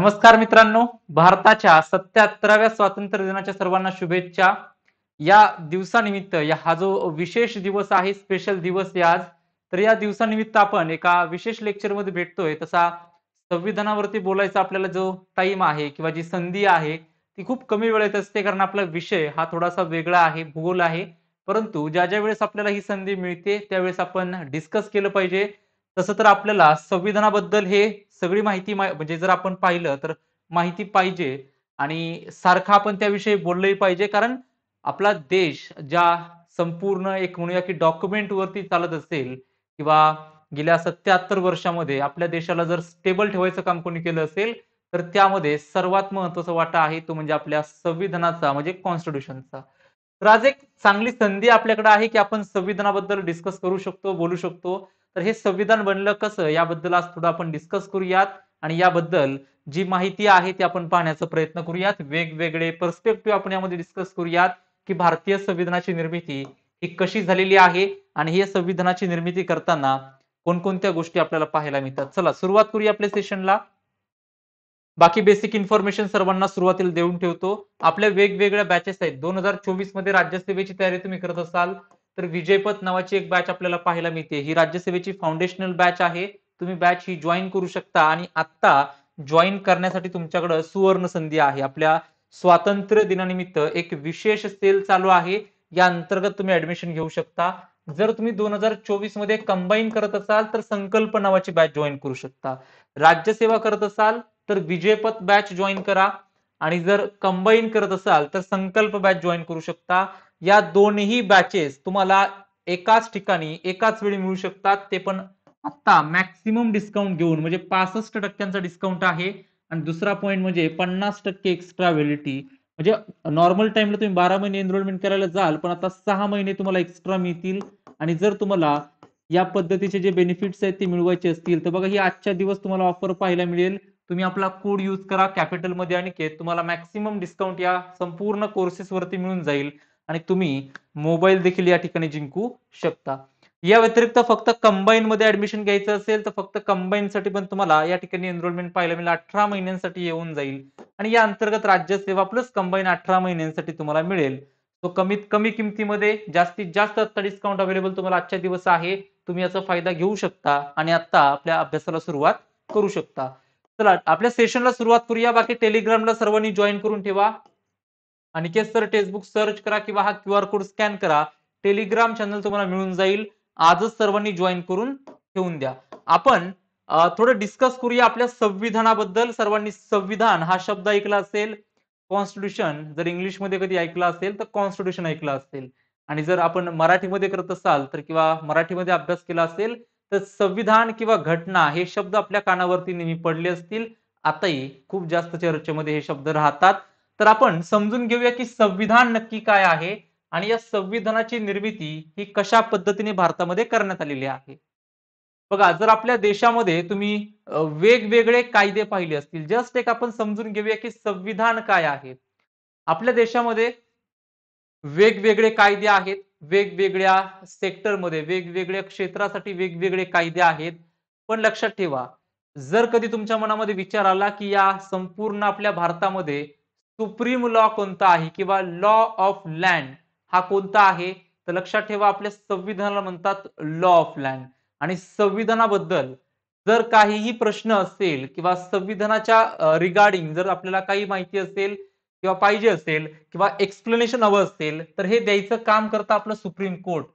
नमस्कार मित्रांनो भारताच्या सत्याहत्तराव्या स्वातंत्र्य दिनाच्या सर्वांना शुभेच्छा या दिवसानिमित्त या हा जो विशेष दिवस आहे स्पेशल दिवस आज तर या दिवसानिमित्त आपण एका विशेष लेक्चर मध्ये भेटतोय तसा संविधानावरती बोलायचा आपल्याला जो टाइम आहे किंवा जी संधी आहे ती खूप कमी वेळेत असते कारण आपला विषय हा थोडासा वेगळा आहे भूगोल आहे परंतु ज्या ज्या वेळेस आपल्याला ही संधी मिळते त्यावेळेस आपण डिस्कस केलं पाहिजे तसं तर आपल्याला संविधानाबद्दल हे सगळी माहिती म्हणजे जर आपण पाहिलं तर माहिती पाहिजे आणि सारखं आपण त्याविषयी बोललंही पाहिजे कारण आपला देश ज्या संपूर्ण एक म्हणूया की डॉक्युमेंटवरती चालत असेल किंवा गेल्या सत्याहत्तर वर्षामध्ये आपल्या देशाला जर स्टेबल ठेवायचं काम कोणी केलं असेल तर त्यामध्ये सर्वात महत्वाचा वाटा आहे तो म्हणजे आपल्या संविधानाचा म्हणजे कॉन्स्टिट्युशनचा तर आज एक चांगली संधी आपल्याकडे आहे की आपण संविधानाबद्दल डिस्कस करू शकतो बोलू शकतो तर हे संविधान बनलं कसं याबद्दल आज थोडं आपण डिस्कस करूयात आणि याबद्दल जी माहिती आहे ती आपण पाहण्याचा प्रयत्न करूयात वेगवेगळे पर्स्पेक्टिव्ह आपण यामध्ये डिस्कस करूयात की भारतीय संविधानाची निर्मिती ही कशी झालेली आहे आणि हे संविधानाची निर्मिती करताना कोणकोणत्या गोष्टी आपल्याला पाहायला मिळतात चला सुरुवात करूया आपल्या सेशनला बाकी बेसिक इन्फॉर्मेशन सर्वांना सुरुवातीला देऊन ठेवतो आपल्या वेगवेगळ्या बॅचेस आहेत दोन हजार चोवीस मध्ये राज्यसेवेची तयारी तुम्ही करत असाल तर विजयपथ नावाची एक बॅच आपल्याला पाहायला मिळते ही राज्यसेवेची फाउंडेशनल बॅच आहे तुम्ही बॅच ही जॉईन करू शकता आणि आत्ता जॉईन करण्यासाठी तुमच्याकडे सुवर्ण संधी आहे आपल्या स्वातंत्र्य दिनानिमित्त एक विशेष सेल चालू आहे या अंतर्गत तुम्ही ऍडमिशन घेऊ शकता जर तुम्ही दोन हजार चोवीस मध्ये कंबाईन करत असाल तर संकल्प नावाची बॅच जॉईन करू शकता राज्यसेवा करत असाल तर विजयपथ बॅच जॉईन करा आणि जर कंबाईन करत असाल तर संकल्प बॅच जॉईन करू शकता या दोनही बॅचेस तुम्हाला एकाच ठिकाणी एकाच वेळी मिळू शकतात ते पण आता मॅक्सिमम डिस्काउंट घेऊन म्हणजे पासष्ट टक्क्यांचा डिस्काउंट आहे आणि दुसरा पॉईंट म्हणजे पन्नास टक्के एक्स्ट्रा व्हॅलिटी म्हणजे नॉर्मल टाइमला तुम्ही बारा महिने एनरोलमेंट करायला जाल पण आता सहा महिने तुम्हाला एक्स्ट्रा मिळतील आणि जर तुम्हाला या पद्धतीचे जे बेनिफिट्स आहेत ते मिळवायचे असतील तर बघा ही आजच्या दिवस तुम्हाला ऑफर पाहायला मिळेल तुम्ही आपला कोड यूज करा कॅपिटलमध्ये आणि तुम्हाला मॅक्सिमम डिस्काउंट या संपूर्ण कोर्सेसवरती मिळून जाईल आणि तुम्ही मोबाईल देखील या ठिकाणी जिंकू शकता या व्यतिरिक्त फक्त कंबाईन मध्ये ऍडमिशन घ्यायचं असेल तर फक्त कंबाईन साठी पण तुम्हाला या ठिकाणी एनरोलमेंट पाहायला मिळेल अठरा महिन्यांसाठी येऊन जाईल आणि या अंतर्गत राज्य सेवा प्लस कंबाईन अठरा महिन्यांसाठी तुम्हाला मिळेल तो कमीत कमी किमतीमध्ये जास्तीत जास्त आत्ता डिस्काउंट अवेलेबल तुम्हाला आजच्या दिवस आहे तुम्ही याचा फायदा घेऊ शकता आणि आता आपल्या अभ्यासाला सुरुवात करू शकता चला आपल्या सेशनला सुरुवात करूया बाकी टेलिग्रामला सर्वांनी जॉईन करून ठेवा अनिकेत सर टेक्स्टबुक सर्च करा किंवा हा क्यू आर कोड स्कॅन करा टेलिग्राम चॅनल तुम्हाला मिळून जाईल आजच सर्वांनी जॉईन करून ठेवून द्या आपण थोडं डिस्कस करूया आपल्या संविधानाबद्दल सर्वांनी संविधान हा शब्द ऐकला असेल कॉन्स्टिट्यूशन जर इंग्लिशमध्ये कधी ऐकला असेल तर कॉन्स्टिट्यूशन ऐकला असेल आणि जर आपण मराठीमध्ये करत असाल तर किंवा मराठीमध्ये अभ्यास केला असेल तर संविधान किंवा घटना हे शब्द आपल्या कानावरती नेहमी पडले असतील आताही खूप जास्त चर्चेमध्ये हे शब्द राहतात तर आपण समजून घेऊया की संविधान नक्की काय आहे आणि या संविधानाची निर्मिती ही कशा पद्धतीने भारतामध्ये करण्यात आलेली आहे बघा जर आपल्या देशामध्ये तुम्ही वेगवेगळे कायदे पाहिले असतील जस्ट एक आपण समजून घेऊया की संविधान काय आहे आपल्या देशामध्ये वेगवेगळे कायदे आहेत वेगवेगळ्या सेक्टरमध्ये वेगवेगळ्या क्षेत्रासाठी वेगवेगळे कायदे आहेत पण लक्षात ठेवा जर कधी तुमच्या मनामध्ये विचार आला की या संपूर्ण आपल्या भारतामध्ये सुप्रीम लॉ कोणता आहे किंवा लॉ ऑफ लँड हा कोणता आहे तर लक्षात ठेवा आपल्या संविधानाला म्हणतात लॉ ऑफ लँड आणि संविधानाबद्दल जर काहीही प्रश्न असेल किंवा संविधानाच्या रिगार्डिंग जर आपल्याला काही माहिती असेल किंवा पाहिजे असेल किंवा एक्सप्लेनेशन हवं असेल तर हे द्यायचं काम करतं आपलं Supreme Court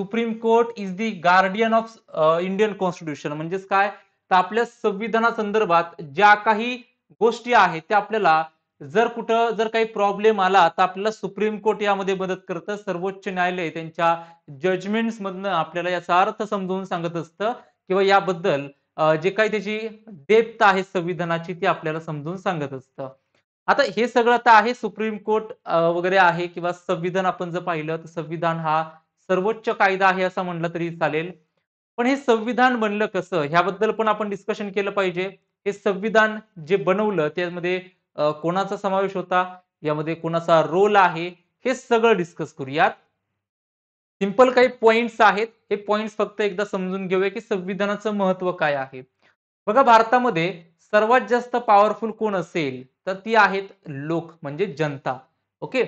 Supreme Court is the guardian of Indian constitution म्हणजेच काय तर आपल्या संविधानासंदर्भात ज्या काही गोष्टी आहेत त्या आपल्याला जर कुठं जर काही प्रॉब्लेम आला तर आपल्याला सुप्रीम कोर्ट यामध्ये मदत करतं सर्वोच्च न्यायालय त्यांच्या जजमेंट्स मधनं आपल्याला याचा अर्थ समजून सांगत असतं किंवा याबद्दल जे काही त्याची डेप्थ आहे संविधानाची ती आपल्याला समजून सांगत असतं आता हे सगळं तर आहे सुप्रीम कोर्ट वगैरे आहे किंवा संविधान आपण जर पाहिलं तर संविधान हा सर्वोच्च कायदा आहे असं म्हणलं तरी चालेल पण हे संविधान बनलं कसं ह्याबद्दल पण आपण डिस्कशन केलं पाहिजे हे संविधान जे बनवलं त्यामध्ये कोणाचा समावेश होता यामध्ये कोणाचा रोल आहे हे सगळं डिस्कस करूयात सिंपल काही पॉइंट्स आहेत हे पॉइंट्स फक्त एकदा समजून घेऊया की संविधानाचं महत्व काय आहे बघा भारतामध्ये सर्वात जास्त पॉवरफुल कोण असेल तर ती आहेत लोक म्हणजे जनता ओके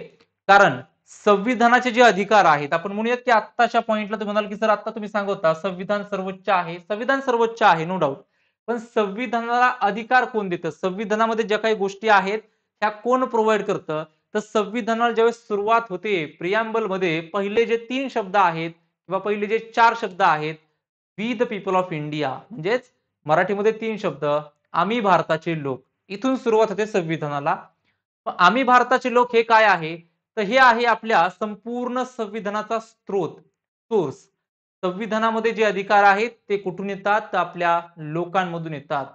कारण संविधानाचे जे अधिकार आहेत आपण म्हणूयात की आत्ताच्या पॉइंटला तुम्ही म्हणाल की सर आता तुम्ही सांगता संविधान सर्वोच्च आहे संविधान सर्वोच्च आहे नो डाऊट पण संविधानाला अधिकार कोण देतं संविधानामध्ये ज्या काही गोष्टी आहेत त्या कोण प्रोव्हाइड करतं तर संविधानाला ज्यावेळेस सुरुवात होते प्रियांबल मध्ये पहिले जे तीन शब्द आहेत किंवा पहिले जे चार शब्द आहेत we the people of India म्हणजेच मराठीमध्ये तीन शब्द आम्ही भारताचे लोक इथून सुरुवात होते संविधानाला आम्ही भारताचे लोक हे काय आहे तर हे आहे आपल्या संपूर्ण संविधानाचा स्रोत सोर्स संविधानामध्ये जे अधिकार आहेत ते कुठून येतात तर आपल्या लोकांमधून येतात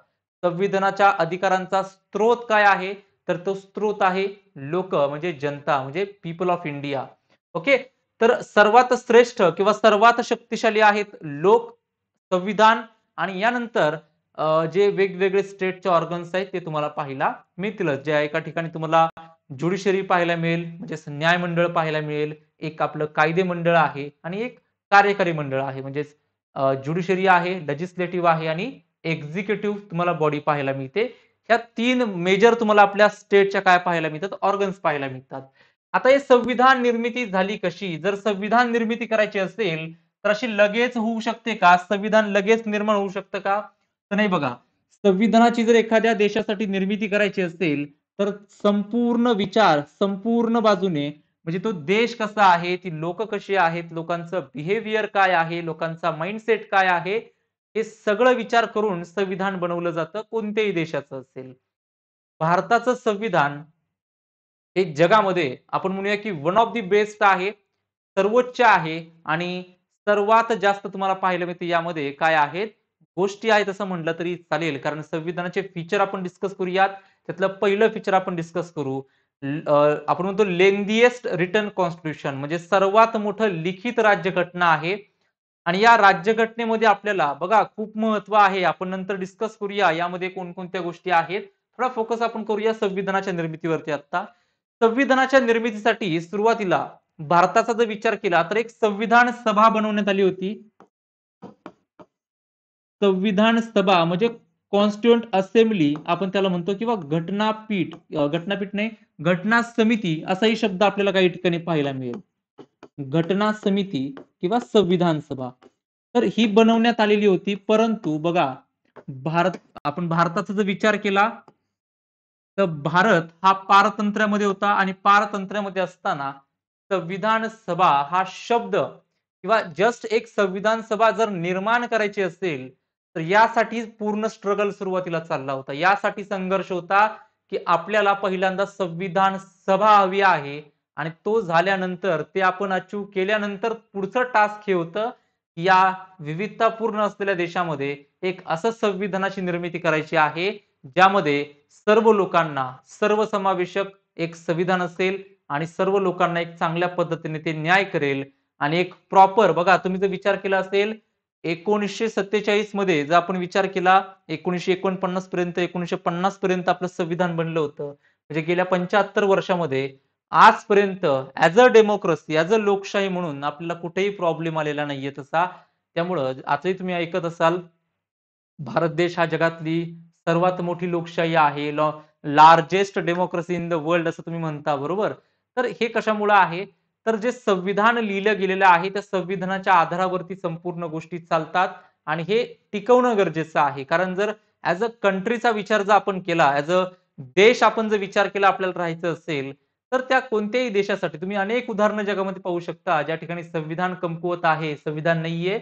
संविधानाच्या अधिकारांचा स्त्रोत काय आहे तर तो स्त्रोत आहे लोक म्हणजे जनता म्हणजे पीपल ऑफ इंडिया ओके तर सर्वात श्रेष्ठ किंवा सर्वात शक्तिशाली आहेत लोक संविधान आणि यानंतर जे वेगवेगळे स्टेटचे ऑर्गन्स आहेत ते तुम्हाला पाहायला मिळतीलच जे एका ठिकाणी तुम्हाला ज्युडिशरी पाहायला मिळेल म्हणजेच न्यायमंडळ पाहायला मिळेल एक आपलं कायदे मंडळ आहे आणि एक कार्यकारी मंडळ आहे म्हणजेच ज्युडिशरी आहे लेजिस्लेटिव्ह आहे आणि एक्झिक्युटिव्ह तुम्हाला बॉडी पाहायला मिळते ह्या तीन मेजर तुम्हाला आपल्या स्टेटच्या काय पाहायला मिळतात ऑर्गन्स पाहायला मिळतात आता हे संविधान निर्मिती झाली कशी जर संविधान निर्मिती करायची असेल तर अशी लगेच होऊ शकते का संविधान लगेच निर्माण होऊ शकतं का तर नाही बघा संविधानाची जर एखाद्या देशासाठी निर्मिती करायची असेल तर संपूर्ण विचार संपूर्ण बाजूने म्हणजे तो देश कसा आहे ती लोक कशी आहेत लोकांचं बिहेवियर काय आहे लोकांचा माइंडसेट काय आहे हे सगळं विचार करून संविधान बनवलं जातं कोणत्याही देशाचं असेल भारताचं संविधान हे जगामध्ये आपण म्हणूया की वन ऑफ दी बेस्ट आहे सर्वोच्च आहे आणि सर्वात जास्त तुम्हाला पाहायला मिळते यामध्ये काय आहेत गोष्टी आहेत असं म्हटलं तरी चालेल कारण संविधानाचे फीचर आपण डिस्कस करूयात त्यातलं पहिलं फीचर आपण डिस्कस करू आपण म्हणतो लेंदीएस्ट रिटर्न कॉन्स्टिट्यूशन म्हणजे सर्वात मोठं लिखित राज्यघटना आहे आणि या राज्यघटनेमध्ये आपल्याला बघा खूप महत्व आहे आपण नंतर डिस्कस करूया यामध्ये कोणकोणत्या गोष्टी आहेत थोडा फोकस आपण करूया संविधानाच्या निर्मितीवरती आता संविधानाच्या निर्मितीसाठी सुरुवातीला भारताचा जर विचार केला तर एक संविधान सभा बनवण्यात आली होती संविधान सभा म्हणजे कॉन्स्टिट्युंट असेंब्ली आपण त्याला म्हणतो किंवा घटनापीठ घटनापीठ नाही घटना समिती असाही शब्द आपल्याला काही ठिकाणी पाहायला मिळेल घटना समिती किंवा संविधान सभा तर ही बनवण्यात आलेली होती परंतु बघा भारत आपण भारताचा जर विचार केला तर भारत हा पारतंत्र्यामध्ये होता आणि पारतंत्र्यामध्ये असताना संविधान सभा हा शब्द किंवा जस्ट एक संविधान सभा जर निर्माण करायची असेल तर यासाठी पूर्ण स्ट्रगल सुरुवातीला चालला होता यासाठी संघर्ष होता की आपल्याला पहिल्यांदा संविधान सभा हवी आहे आणि तो झाल्यानंतर ते आपण अचीव केल्यानंतर पुढचं टास्क हे होतं या विविधतापूर्ण असलेल्या देशामध्ये एक असं संविधानाची निर्मिती करायची आहे ज्यामध्ये सर्व लोकांना सर्वसमावेशक एक संविधान असेल आणि सर्व लोकांना एक चांगल्या पद्धतीने ते न्याय करेल आणि एक प्रॉपर बघा तुम्ही जर विचार केला असेल एकोणीसशे सत्तेचाळीस मध्ये जर आपण विचार केला एकोणीसशे एकोणपन्नास पर्यंत एकोणीसशे पन्नास पर्यंत आपलं संविधान बनलं होतं म्हणजे गेल्या पंच्याहत्तर वर्षामध्ये आजपर्यंत as a democracy as a लोकशाही म्हणून आपल्याला कुठेही प्रॉब्लेम आलेला नाहीये तसा त्यामुळं आजही तुम्ही ऐकत असाल भारत देश हा जगातली सर्वात मोठी लोकशाही आहे लॉ largest democracy in the world असं तुम्ही म्हणता बरोबर तर हे कशामुळे आहे तर जे संविधान लिहिलं गेलेलं आहे त्या संविधानाच्या आधारावरती संपूर्ण गोष्टी चालतात आणि हे टिकवणं गरजेचं आहे कारण जर ऍज अ कंट्रीचा विचार जर आपण केला ऍज अ देश आपण जर विचार केला आपल्याला राहायचं असेल तर त्या कोणत्याही देशासाठी तुम्ही अनेक उदाहरणं जगामध्ये पाहू शकता ज्या ठिकाणी संविधान कमकुवत आहे संविधान नाहीये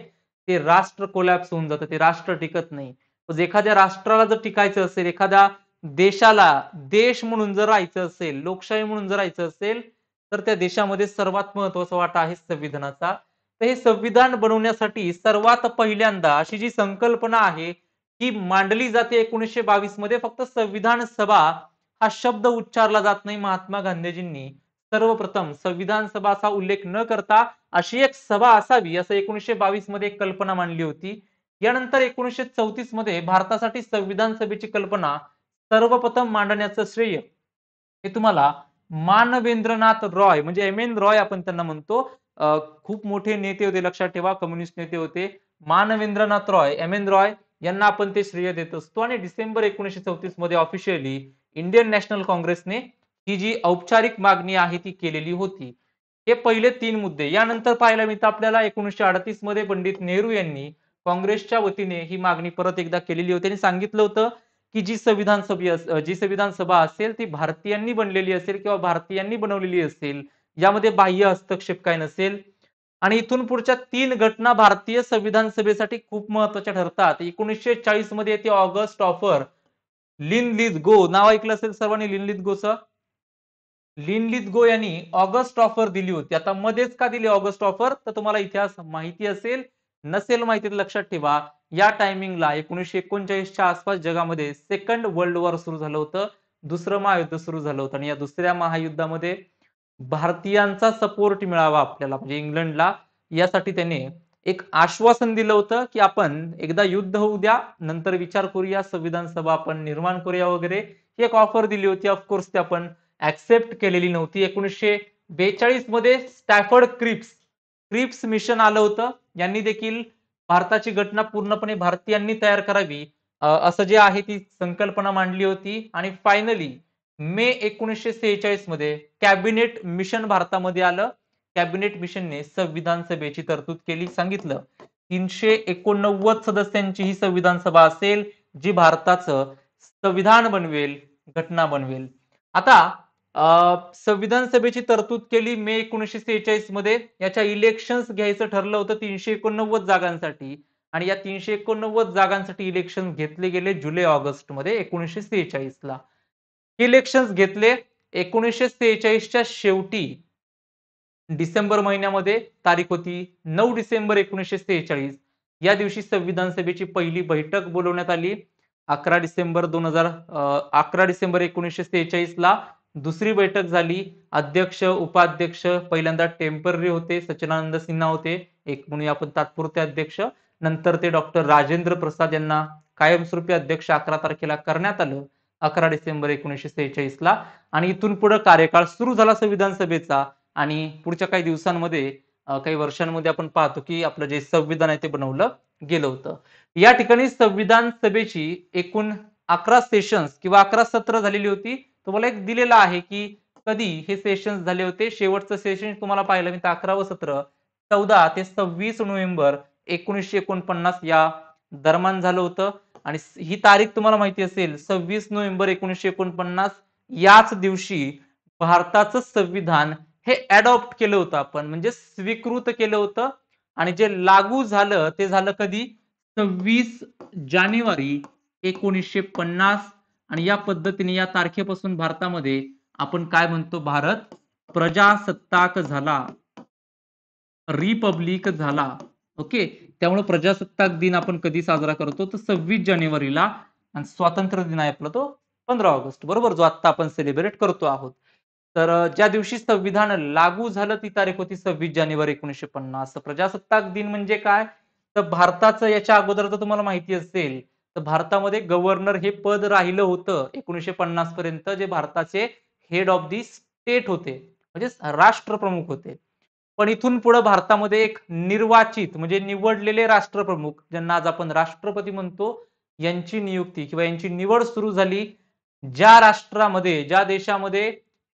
ते राष्ट्र कोलॅप्स होऊन जातं ते राष्ट्र टिकत नाही एखाद्या राष्ट्राला जर टिकायचं असेल एखाद्या देशाला देश म्हणून जर राहायचं असेल लोकशाही म्हणून जर राहायचं असेल तर त्या देशामध्ये सर्वात महत्वाचा वाटा आहे संविधानाचा तर हे संविधान बनवण्यासाठी सर्वात पहिल्यांदा अशी जी संकल्पना आहे की मांडली जाते एकोणीसशे बावीस मध्ये फक्त संविधान सभा हा शब्द उच्चारला जात नाही महात्मा गांधीजींनी सर्वप्रथम संविधान सभा असा उल्लेख न करता अशी एक सभा असावी असं एकोणीसशे बावीस मध्ये एक कल्पना मांडली होती यानंतर एकोणीसशे चौतीस मध्ये भारतासाठी संविधान सभेची कल्पना सर्वप्रथम मांडण्याचं श्रेय हे तुम्हाला मानवेंद्रनाथ रॉय म्हणजे एम एन रॉय आपण त्यांना म्हणतो खूप मोठे नेते होते लक्षात ठेवा कम्युनिस्ट नेते होते मानवेंद्रनाथ रॉय एम एन रॉय यांना आपण ते श्रेय देत असतो आणि डिसेंबर एकोणीसशे चौतीस मध्ये ऑफिशियली इंडियन नॅशनल काँग्रेसने ही जी औपचारिक मागणी आहे ती केलेली होती हे पहिले तीन मुद्दे यानंतर पाहायला मिळतं आपल्याला एकोणीसशे अडतीस मध्ये पंडित नेहरू यांनी काँग्रेसच्या वतीने ही मागणी परत एकदा केलेली होती आणि सांगितलं होतं की जी संविधान सभा जी संविधान सभा असेल ती भारतीयांनी बनलेली असेल किंवा भारतीयांनी बनवलेली असेल यामध्ये बाह्य हस्तक्षेप काय नसेल आणि इथून पुढच्या तीन घटना भारतीय संविधान सभेसाठी खूप महत्वाच्या ठरतात एकोणीसशे चाळीस मध्ये येते August offer Linlithgow नाव ऐकलं असेल सर्वांनी लिन लिथ गोच लिन लिद गो यांनी ऑगस्ट ऑफर दिली होती आता मध्येच का दिली ऑगस्ट ऑफर तर तुम्हाला इतिहास माहिती असेल नसेल माहिती लक्षात ठेवा या टायमिंगला एकोणीसशे एकोणचाळीसच्या आसपास जगामध्ये सेकंड वर्ल्ड वॉर सुरू झालं होतं दुसरं महायुद्ध सुरू झालं होतं आणि या दुसऱ्या महायुद्धामध्ये भारतीयांचा सपोर्ट मिळावा आपल्याला म्हणजे इंग्लंडला यासाठी त्याने एक आश्वासन दिलं होतं की आपण एकदा युद्ध होऊ द्या नंतर विचार करूया संविधान सभा आपण निर्माण करूया वगैरे ही एक ऑफर दिली होती ऑफकोर्स ते आपण ऍक्सेप्ट केलेली नव्हती एकोणीसशे बेचाळीस मध्ये स्टॅफर्ड क्रिप्स क्रिप्स मिशन आलं होतं यांनी देखील भारताची घटना पूर्णपणे भारतीयांनी तयार करावी असं जे आहे ती संकल्पना मांडली होती आणि फायनली मे एकोणीसशे सेहेचाळीस मध्ये कॅबिनेट मिशन भारतामध्ये आलं कॅबिनेट मिशनने संविधान सभेची तरतूद केली सांगितलं तीनशे एकोणनव्वद सदस्यांची ही संविधान सभा असेल जी भारताचं संविधान बनवेल घटना बनवेल आता संविधान सभेची तरतूद केली मे एकोणीशे सेहेचाळीस मध्ये याच्या इलेक्शन घ्यायचं ठरलं होतं तीनशे एकोणनव्वद जागांसाठी आणि या तीनशे एकोणनव्वद जागांसाठी इलेक्शन घेतले गेले जुलै ऑगस्ट मध्ये एकोणीसशे सेहेचाळीस ला इलेक्शन घेतले एकोणीसशे सेहेचाळीसच्या शेवटी डिसेंबर महिन्यामध्ये तारीख होती नऊ डिसेंबर एकोणीसशे सेहेचाळीस या दिवशी संविधान सभेची पहिली बैठक बोलवण्यात आली अकरा डिसेंबर दोन हजार अकरा डिसेंबर एकोणीसशे सेहेचाळीस ला दुसरी बैठक झाली अध्यक्ष उपाध्यक्ष पहिल्यांदा टेम्पररी होते सचिनानंद सिन्हा होते एक म्हणून आपण तात्पुरते अध्यक्ष नंतर ते डॉक्टर राजेंद्र प्रसाद यांना कायमस्वरूपी अध्यक्ष अकरा तारखेला करण्यात आलं अकरा डिसेंबर एकोणीसशे सेहेचाळीसला ला आणि इथून पुढे कार्यकाळ सुरू झाला संविधान सभेचा आणि पुढच्या काही दिवसांमध्ये काही वर्षांमध्ये आपण पाहतो की आपलं जे संविधान आहे ते बनवलं गेलं होतं या ठिकाणी संविधान सभेची एकूण अकरा सेशन्स किंवा अकरा सत्र झालेली होती तुम्हाला एक दिलेला आहे की कधी हे सेशन झाले होते शेवटचं सेशन तुम्हाला पाहिलं मी तर सत्र चौदा ते सव्वीस नोव्हेंबर एकोणीसशे एकोणपन्नास या दरम्यान झालं होतं आणि ही तारीख तुम्हाला माहिती असेल सव्वीस नोव्हेंबर एकोणीसशे एकोणपन्नास याच दिवशी भारताचं संविधान हे अडॉप्ट केलं होतं आपण म्हणजे स्वीकृत केलं होतं आणि जे लागू झालं ते झालं कधी सव्वीस जानेवारी एकोणीसशे पन्नास आणि या पद्धतीने या तारखेपासून भारतामध्ये आपण काय म्हणतो भारत प्रजासत्ताक झाला रिपब्लिक झाला ओके त्यामुळे प्रजासत्ताक दिन आपण कधी साजरा करतो तर सव्वीस जानेवारीला आणि स्वातंत्र्य दिन आहे आपला तो पंधरा ऑगस्ट बरोबर जो आता आपण सेलिब्रेट करतो आहोत तर ज्या दिवशी संविधान लागू झालं ती तारीख होती सव्वीस जानेवारी एकोणीसशे पन्नास प्रजासत्ताक दिन म्हणजे काय तर भारताचं याच्या अगोदर तर तुम्हाला माहिती असेल तर भारतामध्ये गव्हर्नर हे पद राहिलं होतं एकोणीसशे पन्नास पर्यंत जे भारताचे हेड ऑफ दी स्टेट होते म्हणजे राष्ट्रप्रमुख होते पण इथून पुढे भारतामध्ये एक निर्वाचित म्हणजे निवडलेले राष्ट्रप्रमुख ज्यांना आज आपण राष्ट्रपती म्हणतो यांची नियुक्ती किंवा यांची निवड सुरू झाली ज्या राष्ट्रामध्ये ज्या देशामध्ये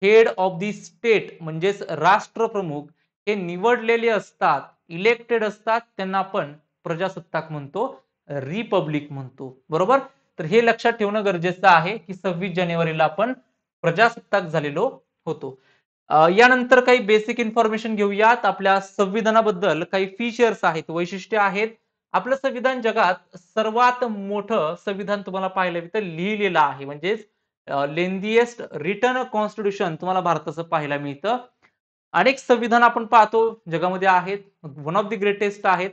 हेड ऑफ दी स्टेट म्हणजेच राष्ट्रप्रमुख हे निवडलेले असतात इलेक्टेड असतात त्यांना आपण प्रजासत्ताक म्हणतो रिपब्लिक म्हणतो बरोबर तर हे लक्षात ठेवणं गरजेचं आहे की सव्वीस जानेवारीला आपण प्रजासत्ताक झालेलो होतो यानंतर काही बेसिक इन्फॉर्मेशन घेऊयात आपल्या संविधानाबद्दल काही फीचर्स आहेत वैशिष्ट्ये आहेत आपलं संविधान जगात सर्वात मोठं संविधान तुम्हाला पाहायला मिळतं लिहिलेलं आहे म्हणजेच लेंदिएस्ट रिटर्न कॉन्स्टिट्यूशन तुम्हाला भारताचं पाहायला मिळतं अनेक संविधान आपण पाहतो जगामध्ये आहेत वन ऑफ द ग्रेटेस्ट आहेत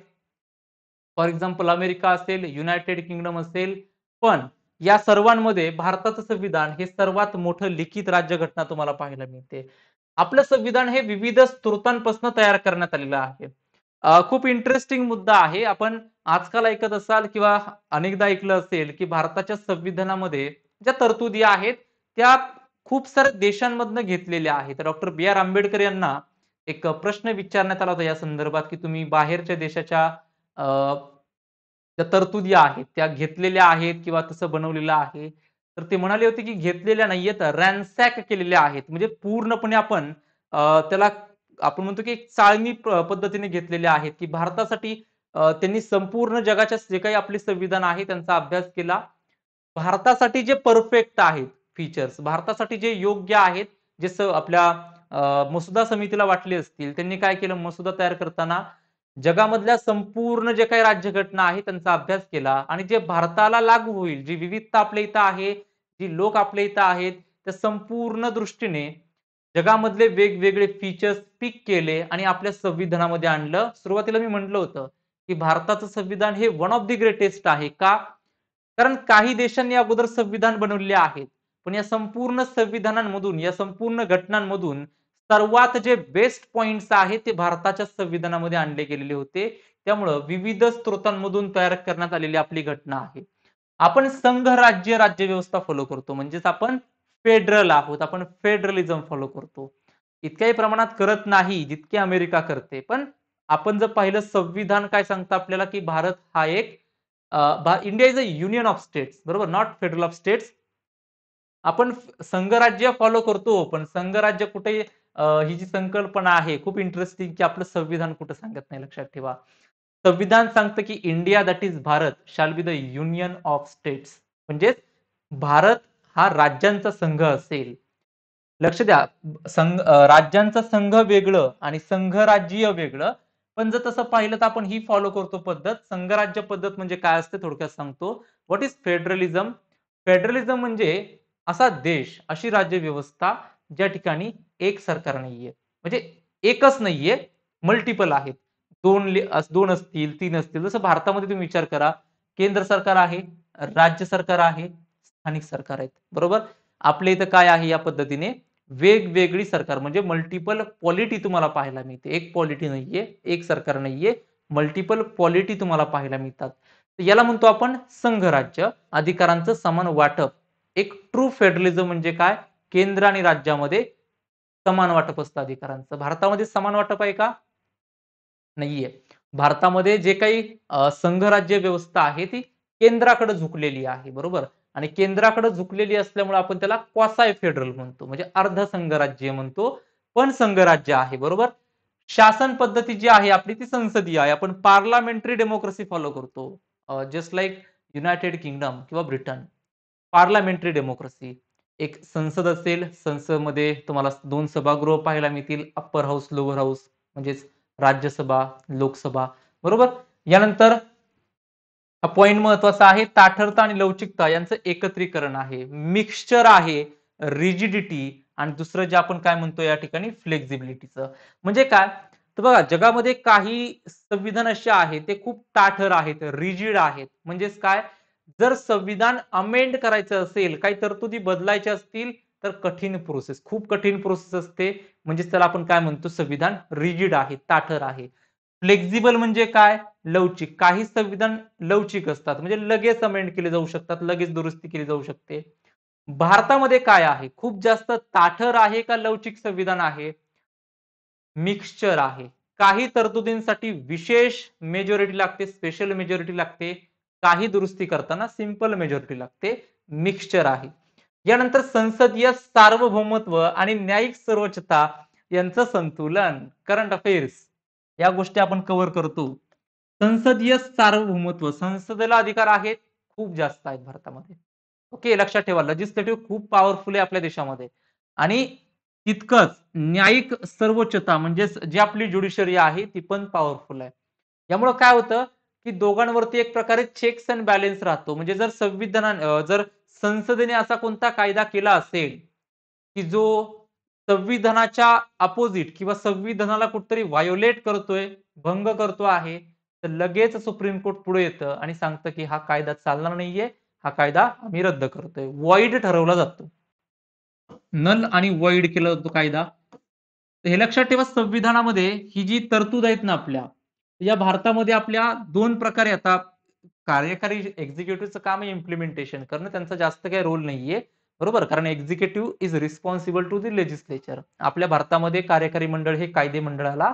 फॉर एक्झाम्पल अमेरिका असेल युनायटेड किंगडम असेल पण या सर्वांमध्ये भारताचं संविधान हे सर्वात मोठं लिखित राज्यघटना तुम्हाला पाहायला मिळते आपलं संविधान हे विविध स्त्रोतांपासून तयार करण्यात आलेलं आहे खूप इंटरेस्टिंग मुद्दा आहे आपण आजकाल ऐकत असाल किंवा अनेकदा ऐकलं असेल की भारताच्या संविधानामध्ये ज्या तरतुदी आहेत त्या खूप साऱ्या देशांमधनं घेतलेल्या आहेत डॉक्टर बी आर आंबेडकर यांना एक प्रश्न विचारण्यात आला होता या संदर्भात की तुम्ही बाहेरच्या देशाच्या ज्या तरतुदी आहेत त्या घेतलेल्या आहेत किंवा तसं बनवलेलं आहे तर ते म्हणाले होते की घेतलेल्या नाहीये रॅनसॅक केलेल्या आहेत म्हणजे पूर्णपणे आपण त्याला आपण म्हणतो की एक चाळणी पद्धतीने घेतलेल्या आहेत की भारतासाठी त्यांनी संपूर्ण जगाच्या जे काही आपले संविधान आहे त्यांचा अभ्यास केला भारतासाठी जे परफेक्ट आहेत फीचर्स भारतासाठी जे योग्य आहेत जे आपल्या मसुदा समितीला वाटले असतील त्यांनी काय केलं मसुदा तयार करताना जगामधल्या संपूर्ण जे काही राज्यघटना आहे त्यांचा अभ्यास केला आणि जे भारताला लागू होईल जी विविधता आपल्या इथं आहे जी लोक आपल्या इथं आहेत त्या संपूर्ण दृष्टीने जगामधले वेगवेगळे फीचर्स पिक केले आणि आपल्या संविधानामध्ये आणलं सुरुवातीला मी म्हटलं होतं की भारताचं संविधान हे वन ऑफ दी ग्रेटेस्ट आहे का कारण काही देशांनी अगोदर संविधान बनवले आहेत पण या संपूर्ण संविधानांमधून या संपूर्ण घटनांमधून सर्वात जे बेस्ट पॉइंट्स आहेत ते भारताच्या संविधानामध्ये आणले गेलेले होते त्यामुळं विविध स्त्रोतांमधून तयार करण्यात आलेली आपली घटना आहे आपण संघ राज्य राज्य व्यवस्था फॉलो करतो म्हणजेच आपण फेडरल आहोत आपण फेडरलिझम फॉलो करतो इतक्याही प्रमाणात करत नाही जितके अमेरिका करते पण आपण जर पाहिलं संविधान काय सांगतं आपल्याला की भारत हा एक India is a union of states बरोबर नॉट फेडरल ऑफ स्टेट्स आपण संघराज्य फॉलो करतो पण संघराज्य कुठे ही जी संकल्पना आहे खूप इंटरेस्टिंग की आपलं संविधान कुठं सांगत नाही लक्षात ठेवा संविधान सांगतं की India that is Bharat shall be the union of states म्हणजे भारत हा राज्यांचा संघ असेल लक्ष द्या संघ राज्यांचा संघ वेगळं आणि संघराज्य वेगळं पण जर तसं पाहिलं तर आपण ही फॉलो करतो पद्धत संघराज्य पद्धत म्हणजे काय असते थोडक्यात सांगतो व्हॉट इज फेडरलिझम फेडरलिझम म्हणजे असा देश अशी राज्य व्यवस्था ज्या ठिकाणी एक सरकार नाहीये म्हणजे एकच नाहीये मल्टिपल आहेत दोन दोन असतील तीन असतील जसं भारतामध्ये तुम्ही विचार करा केंद्र सरकार आहे राज्य सरकार आहे स्थानिक सरकार आहेत बरोबर आपल्या इथं काय आहे या पद्धतीने वेगवेगळी सरकार म्हणजे मल्टिपल पॉलिटी तुम्हाला पाहायला मिळते एक पॉलिटी नाहीये एक सरकार नाहीये मल्टिपल पॉलिटी तुम्हाला पाहायला मिळतात याला म्हणतो आपण संघराज्य अधिकारांचं समान वाटप एक ट्रू फेडरलिझम म्हणजे काय केंद्र आणि राज्यामध्ये समान वाटप असतं अधिकारांचं भारतामध्ये समान वाटप आहे का नाहीये भारतामध्ये जे काही संघराज्य व्यवस्था आहे ती केंद्राकडे झुकलेली आहे बरोबर आणि केंद्राकडे झुकलेली असल्यामुळे आपण त्याला क्वासाय फेडरल म्हणतो म्हणजे अर्ध संघराज्य म्हणतो पण संघराज्य आहे बरोबर शासन पद्धती जी आहे आपली ती संसदीय आहे आपण पार्लमेंटरी डेमोक्रेसी फॉलो करतो जस्ट लाईक युनायटेड किंगडम किंवा ब्रिटन पार्लमेंटरी डेमोक्रेसी एक संसद असेल मध्ये तुम्हाला दोन सभागृह पाहायला मिळतील अप्पर हाऊस लोअर हाऊस म्हणजेच राज्यसभा लोकसभा बरोबर यानंतर हा पॉइंट महत्वाचा आहे ताठरता आणि लवचिकता यांचं एकत्रीकरण आहे मिक्सचर आहे रिजिडिटी आणि दुसरं जे आपण काय म्हणतो या ठिकाणी फ्लेक्झिबिलिटीचं म्हणजे काय तर बघा जगामध्ये काही संविधान असे आहेत ते खूप ताठर आहेत रिजिड आहेत म्हणजेच काय जर संविधान अमेंड करायचं असेल काही तरतुदी बदलायच्या असतील तर कठीण प्रोसेस खूप कठीण प्रोसेस असते म्हणजे त्याला आपण काय म्हणतो संविधान रिजिड आहे ताठर आहे फ्लेक्झिबल म्हणजे काय लवचिक काही संविधान लवचिक असतात म्हणजे लगेच अमेंड केले जाऊ शकतात लगेच दुरुस्ती केली जाऊ शकते भारतामध्ये काय आहे खूप जास्त ताठर आहे का लवचिक संविधान आहे मिक्सचर आहे काही तरतुदींसाठी विशेष मेजॉरिटी लागते स्पेशल मेजॉरिटी लागते काही दुरुस्ती करताना सिंपल मेजॉरिटी लागते मिक्सचर आहे यानंतर संसदीय सार्वभौमत्व आणि न्यायिक सर्वोच्चता यांचं संतुलन करंट अफेअर्स या गोष्टी आपण कव्हर करतो संसदीय सार्वभौमत्व संसदेला अधिकार आहेत खूप जास्त आहेत भारतामध्ये ओके लक्षात ठेवा लजिस्लेटिव्ह खूप पॉवरफुल आहे आपल्या देशामध्ये आणि तितकंच न्यायिक सर्वोच्चता म्हणजेच जी आपली ज्युडिशरी आहे ती पण पॉवरफुल आहे यामुळे काय होतं की दोघांवरती एक प्रकारे चेक्स अँड बॅलेन्स राहतो म्हणजे जर संविधानाने जर संसदेने असा कोणता कायदा केला असेल की जो संविधानाच्या अपोजिट किंवा संविधानाला कुठतरी व्हायोलेट करतोय भंग करतो आहे तर लगेच सुप्रीम कोर्ट पुढे येतं आणि सांगतं की हा कायदा चालणार नाहीये हा कायदा आम्ही रद्द करतोय वाईड ठरवला जातो नल आणि वाईड केला जातो कायदा हे लक्षात ठेवा संविधानामध्ये ही जी तरतूद आहेत ना आपल्या या भारतामध्ये आपल्या दोन प्रकारे आता कार्यकारी एक्झिक्युटिव्हचं काम आहे इम्प्लिमेंटेशन करणं त्यांचा जास्त काही रोल नाहीये बरोबर कारण executive is responsible to the legislature आपल्या भारतामध्ये कार्यकारी मंडळ हे कायदे मंडळाला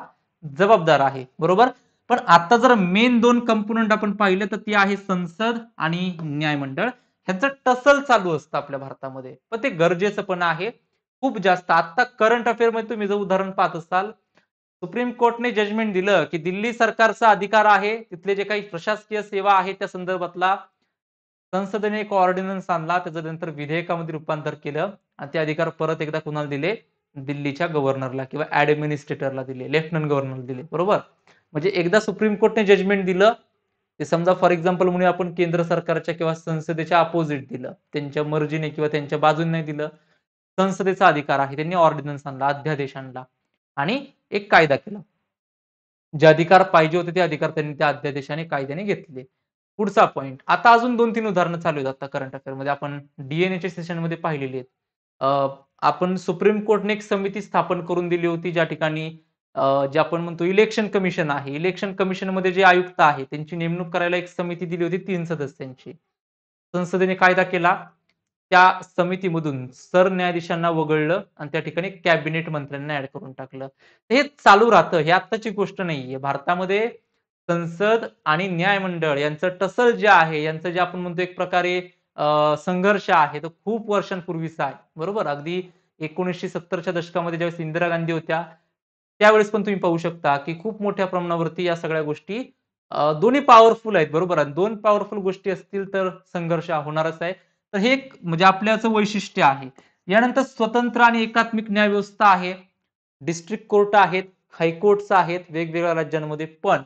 जबाबदार आहे बरोबर पण आता जर मेन दोन कंपोनंट आपण पाहिलं तर ती आहे संसद आणि न्यायमंडळ ह्याचं टसल चालू असतं आपल्या भारतामध्ये पण ते गरजेचं पण आहे खूप जास्त आता करंट मध्ये तुम्ही जर उदाहरण पाहत असाल सुप्रीम कोर्टने जजमेंट दिलं की दिल्ली सरकारचा अधिकार आहे तिथले जे काही प्रशासकीय सेवा आहे त्या संदर्भातला संसदेने एक ऑर्डिनन्स आणला त्याचं नंतर विधेयकामध्ये रूपांतर केलं आणि ते अधिकार परत एकदा कुणाला दिले दिल्लीच्या गव्हर्नरला किंवा ऍडमिनिस्ट्रेटरला दिले लेफ्टनंट गव्हर्नरला दिले बरोबर म्हणजे एकदा सुप्रीम कोर्टने जजमेंट दिलं ते समजा फॉर एक्झाम्पल म्हणून आपण केंद्र सरकारच्या किंवा संसदेच्या अपोजिट दिलं त्यांच्या मर्जीने किंवा त्यांच्या बाजूने दिलं संसदेचा अधिकार आहे त्यांनी ऑर्डिनन्स आणला अध्यादेश आणि एक कायदा केला जे अधिकार पाहिजे होते ते अधिकार त्यांनी त्या अध्यादेशाने कायद्याने घेतले पुढचा पॉईंट आता अजून दोन तीन उदाहरणं चालू आहेत आता करंट अफेअरमध्ये आपण डीएनएच्या सेशनमध्ये पाहिलेली आहेत आपण सुप्रीम कोर्टने एक समिती स्थापन करून दिली होती ज्या ठिकाणी जे आपण म्हणतो इलेक्शन कमिशन आहे इलेक्शन कमिशनमध्ये जे आयुक्त आहे त्यांची नेमणूक करायला एक समिती दिली होती तीन सदस्यांची संसदेने कायदा केला त्या समितीमधून सरन्यायाधीशांना वगळलं आणि त्या ठिकाणी कॅबिनेट मंत्र्यांना ऍड करून टाकलं हे चालू राहतं हे आत्ताची गोष्ट नाहीये भारतामध्ये संसद आणि न्यायमंडळ यांचं टसल जे आहे यांचं जे आपण म्हणतो एक प्रकारे संघर्ष आहे तो खूप वर्षांपूर्वीचा आहे बरोबर अगदी एकोणीसशे सत्तरच्या दशकामध्ये ज्यावेळेस इंदिरा गांधी होत्या त्यावेळेस पण तुम्ही पाहू शकता की खूप मोठ्या प्रमाणावरती या सगळ्या गोष्टी दोन्ही पॉवरफुल आहेत बरोबर आणि दोन पॉवरफुल गोष्टी असतील तर संघर्ष होणारच आहे तर हे एक म्हणजे आपल्याचं वैशिष्ट्य आहे यानंतर स्वतंत्र आणि एकात्मिक न्याय व्यवस्था आहे डिस्ट्रिक्ट कोर्ट आहेत हायकोर्ट्स आहेत वेगवेगळ्या राज्यांमध्ये पण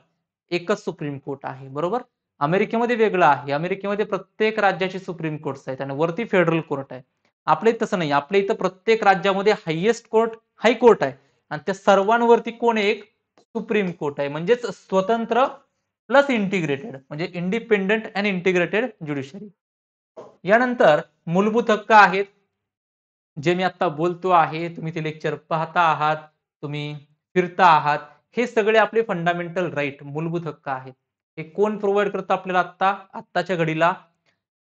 एकच सुप्रीम कोर्ट आहे बरोबर अमेरिकेमध्ये वेगळं आहे अमेरिकेमध्ये प्रत्येक राज्याची सुप्रीम कोर्ट आहेत आणि वरती फेडरल कोर्ट आहे आपले तसं नाही आपल्या इथं प्रत्येक राज्यामध्ये हायएस्ट कोर्ट हायकोर्ट आहे आणि त्या सर्वांवरती कोण एक सुप्रीम कोर्ट आहे म्हणजेच स्वतंत्र प्लस इंटिग्रेटेड म्हणजे इंडिपेंडेंट अँड इंटिग्रेटेड ज्युडिशरी यानंतर मूलभूत हक्क आहेत जे मी आता बोलतो आहे तुम्ही ते लेक्चर पाहता आहात तुम्ही फिरता आहात हे सगळे आपले फंडामेंटल राईट मूलभूत हक्क आहेत हे कोण प्रोव्हाइड करतं आपल्याला आत्ता आत्ताच्या घडीला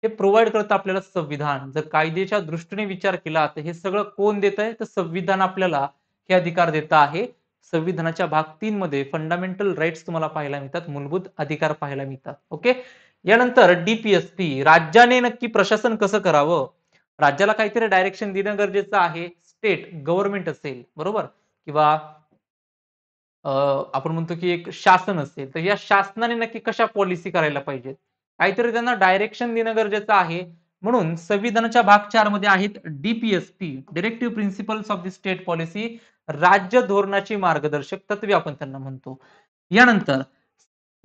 हे प्रोव्हाइड करतं आपल्याला संविधान जर कायद्याच्या दृष्टीने विचार केला तर हे सगळं कोण देत आहे तर संविधान आपल्याला हे अधिकार देत आहे संविधानाच्या भाग तीन मध्ये फंडामेंटल राईट्स तुम्हाला पाहायला मिळतात मूलभूत अधिकार पाहायला मिळतात ओके यानंतर डीपीएसपी राज्याने नक्की प्रशासन कसं करावं राज्याला काहीतरी डायरेक्शन देणं गरजेचं आहे स्टेट गव्हर्नमेंट असेल बरोबर किंवा आपण म्हणतो की एक शासन असेल तर या शासनाने नक्की कशा पॉलिसी करायला पाहिजेत काहीतरी त्यांना डायरेक्शन देणं गरजेचं आहे म्हणून संविधानाच्या भाग चार मध्ये आहेत DPSP directive principles of the state policy राज्य धोरणाची मार्गदर्शक तत्वे आपण त्यांना म्हणतो यानंतर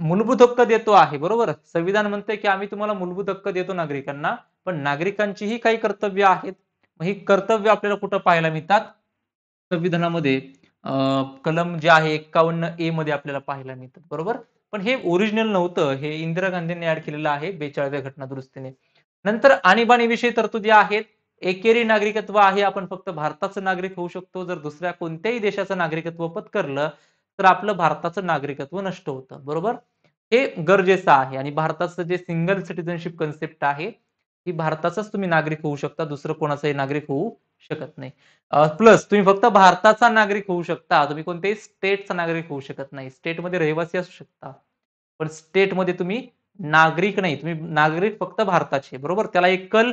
मूलभूत हक्क देतो आहे बरोबर संविधान म्हणते की आम्ही तुम्हाला मूलभूत हक्क देतो नागरिकांना पण नागरिकांचीही काही कर्तव्य आहेत ही कर्तव्य आपल्याला कुठं पाहायला मिळतात संविधानामध्ये कलम जे आहे एकावन्न ए मध्ये आपल्याला पाहायला मिळतात बरोबर पण हे ओरिजिनल नव्हतं हे इंदिरा गांधींनी ऍड केलेलं आहे बेचाळव्या घटना दुरुस्तीने नंतर विषयी तरतुदी आहेत एकेरी नागरिकत्व आहे आपण फक्त भारताचं नागरिक होऊ शकतो जर दुसऱ्या कोणत्याही देशाचं नागरिकत्व पत्करलं तर आपलं भारताचं नागरिकत्व नष्ट होतं बरोबर हे गरजेचं आहे आणि भारताचं जे सिंगल सिटीजनशिप कन्सेप्ट आहे ती भारताचाच तुम्ही नागरिक होऊ शकता दुसरं कोणाचाही नागरिक होऊ शकत नाही प्लस तुम्ही फक्त भारताचा नागरिक होऊ शकता तुम्ही कोणत्याही स्टेटचा नागरिक होऊ शकत नाही स्टेटमध्ये रहिवासी असू शकता पण स्टेटमध्ये तुम्ही नागरिक नाही तुम्ही नागरिक फक्त भारताचे बरोबर त्याला एकल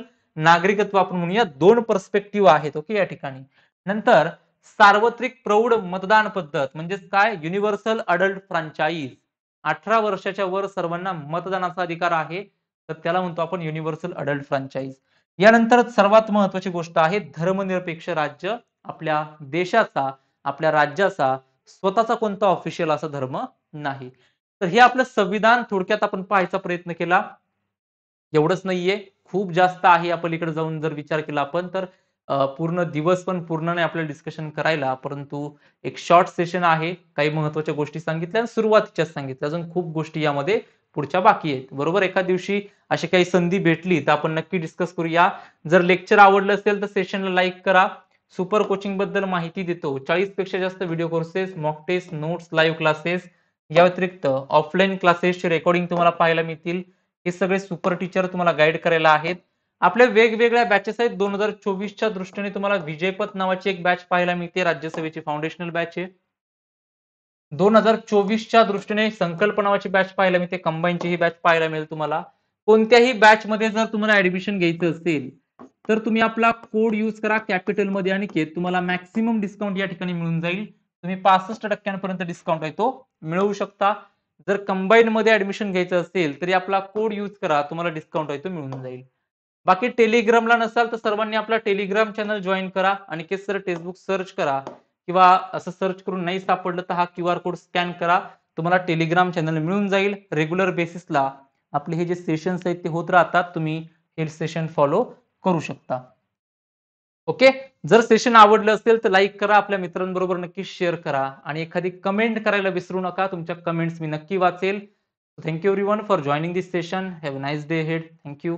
नागरिकत्व आपण म्हणूया दोन पर्स्पेक्टिव्ह आहेत ओके या ठिकाणी नंतर सार्वत्रिक प्रौढ मतदान पद्धत म्हणजेच काय युनिव्हर्सल अडल्ट फ्रँचाईज अठरा वर्षाच्या वर सर्वांना मतदानाचा अधिकार आहे तर त्याला म्हणतो आपण युनिव्हर्सल अडल्ट फ्रँचाईज यानंतर सर्वात महत्वाची गोष्ट आहे धर्मनिरपेक्ष राज्य आपल्या देशाचा आपल्या राज्याचा स्वतःचा कोणता ऑफिशियल असा धर्म नाही तर हे आपलं संविधान थोडक्यात आपण पाहायचा प्रयत्न केला एवढंच नाहीये खूप जास्त आहे आपण इकडे जाऊन जर विचार केला आपण तर पूर्ण दिवस पण पूर्ण नाही आपल्याला डिस्कशन करायला परंतु एक शॉर्ट सेशन आहे काही महत्वाच्या गोष्टी सांगितल्या आणि सुरुवातीच्याच सांगितल्या अजून खूप गोष्टी यामध्ये पुढच्या बाकी आहेत बरोबर एका दिवशी अशी काही संधी भेटली तर आपण नक्की डिस्कस करूया जर लेक्चर आवडलं असेल तर सेशनला लाईक करा सुपर कोचिंग बद्दल माहिती देतो चाळीस पेक्षा जास्त video courses mock test notes live classes या व्यतिरिक्त ऑफलाईन क्लासेसचे रेकॉर्डिंग तुम्हाला पाहायला मिळतील हे सगळे सुपर टीचर तुम्हाला गाईड करायला आहेत आपल्या वेगवेगळ्या बॅचेस आहेत दोन हजार चोवीसच्या दृष्टीने तुम्हाला विजयपत नावाची एक बॅच पाहायला मिळते राज्यसभेची फाउंडेशनल बॅच आहे दोन हजार चोवीसच्या दृष्टीने संकल्प नावाची बॅच पाहायला मिळते कंबाईनची ही बॅच पाहायला मिळेल तुम्हाला कोणत्याही बॅच मध्ये जर तुम्हाला ऍडमिशन घ्यायचं असेल तर तुम्ही आपला कोड यूज करा कॅपिटल मध्ये आणि के तुम्हाला मॅक्सिमम डिस्काउंट या ठिकाणी मिळून जाईल तुम्ही पासष्ट टक्क्यांपर्यंत डिस्काउंट आहे तो मिळवू शकता जर कंबाईन मध्ये ऍडमिशन घ्यायचं असेल तरी आपला कोड यूज करा तुम्हाला डिस्काउंट आहे तो मिळून जाईल बाकी टेलिग्रामला नसाल तर सर्वांनी आपला टेलिग्राम चॅनल जॉईन करा आणि सर फेसबुक सर्च करा किंवा असं सर्च करून नाही सापडलं तर हा क्यू आर कोड स्कॅन करा तुम्हाला टेलिग्राम चॅनल मिळून जाईल रेग्युलर बेसिसला आपले हे जे सेशन्स आहेत ते होत राहतात तुम्ही हे सेशन फॉलो करू शकता ओके जर सेशन आवडलं असेल तर लाईक करा आपल्या मित्रांबरोबर नक्की शेअर करा आणि एखादी कमेंट करायला विसरू नका तुमच्या कमेंट्स मी नक्की वाचेल thank you everyone for joining this session have nice day हेड थँक्यू